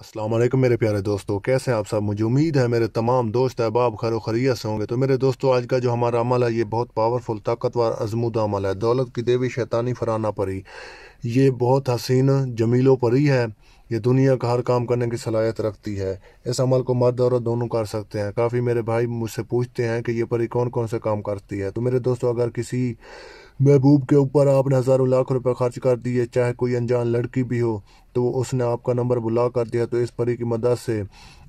असलम मेरे प्यारे दोस्तों कैसे हैं आप सब मुझे उम्मीद है मेरे तमाम दोस्त अहबाब खैर खरिया से होंगे तो मेरे दोस्तों आज का जो हमारा अमल है ये बहुत पावरफुल ताकतवर आजमूदा अमल है दौलत की देवी शैतानी फराना परी ये बहुत हसीन जमीलों परी है ये दुनिया का हर काम करने की सलाहियत रखती है इस अमल को मर्द औरत दोनों कर सकते हैं काफ़ी मेरे भाई मुझसे पूछते हैं कि ये परी कौन कौन से काम करती है तो मेरे दोस्तों अगर किसी महबूब के ऊपर आपने हज़ारों लाख रुपए खर्च कर दिए चाहे कोई अनजान लड़की भी हो तो उसने आपका नंबर बुला कर दिया तो इस परी की मदद से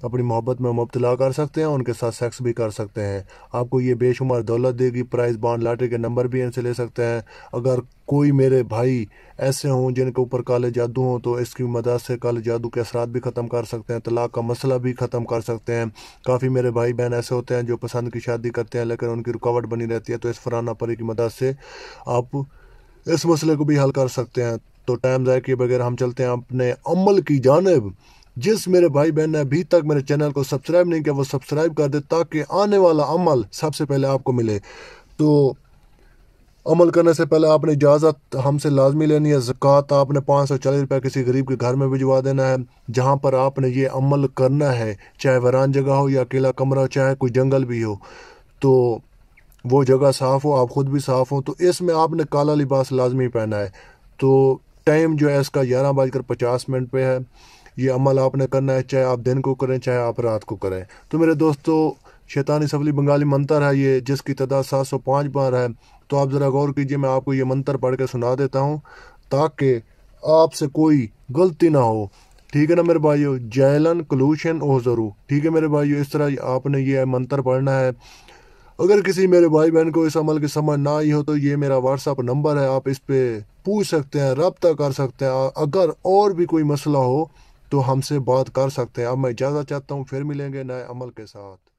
अपनी मोहब्बत में मुबतला कर सकते हैं उनके साथ सेक्स भी कर सकते हैं आपको ये बेशुमार दौलत देगी प्राइज़ बॉन्ड लाटरी के नंबर भी इनसे ले सकते हैं अगर कोई मेरे भाई ऐसे हों जिनके ऊपर काले जादू हों तो इसकी मदद से काले जादू के असरा भी ख़त्म कर सकते हैं तलाक का मसला भी ख़त्म कर सकते हैं काफ़ी मेरे भाई बहन ऐसे होते हैं जो पसंद की शादी करते हैं लेकिन उनकी रुकावट बनी रहती है तो इस फराना परी की मदद से आप इस मसले को भी हल कर सकते हैं तो टाइम जाए किए बगैर हम चलते हैं अपने अमल की जानब जिस मेरे भाई बहन ने अभी तक मेरे चैनल को सब्सक्राइब नहीं किया वो सब्सक्राइब कर दे ताकि आने वाला अमल सबसे पहले आपको मिले तो अमल करने से पहले आपने इजाज़त हमसे लाजमी लेनी है ज़क़़त आपने पाँच सौ चालीस रुपये किसी गरीब के घर में भिजवा देना है जहाँ पर आपने ये अमल करना है चाहे वरान जगह हो या अकेला कमरा हो चाहे कोई जंगल भी हो तो वो जगह साफ़ हो आप ख़ुद भी साफ़ हो तो इसमें आपने काला लिबास लाजमी पहना है तो टाइम जो है इसका ग्यारह बजकर पचास मिनट पे है ये अमल आपने करना है चाहे आप दिन को करें चाहे आप रात को करें तो मेरे दोस्तों शैतानी सफली बंगाली मंत्र है ये जिसकी तादाद सात सौ पाँच बार है तो आप ज़रा गौर कीजिए मैं आपको ये मंत्र पढ़ के सुना देता हूँ ताकि आपसे कोई गलती ना हो ठीक है ना मेरे भाइयों जैलन कलूशन ओ ज़रू ठीक है मेरे भाइयों इस तरह आपने ये मंत्र पढ़ना है अगर किसी मेरे भाई बहन को इस अमल की समझ ना आई हो तो ये मेरा व्हाट्सअप नंबर है आप इस पर पूछ सकते हैं रबता कर सकते हैं अगर और भी कोई मसला हो तो हमसे बात कर सकते हैं अब मैं इजाज़त चाहता हूँ फिर मिलेंगे नए अमल के साथ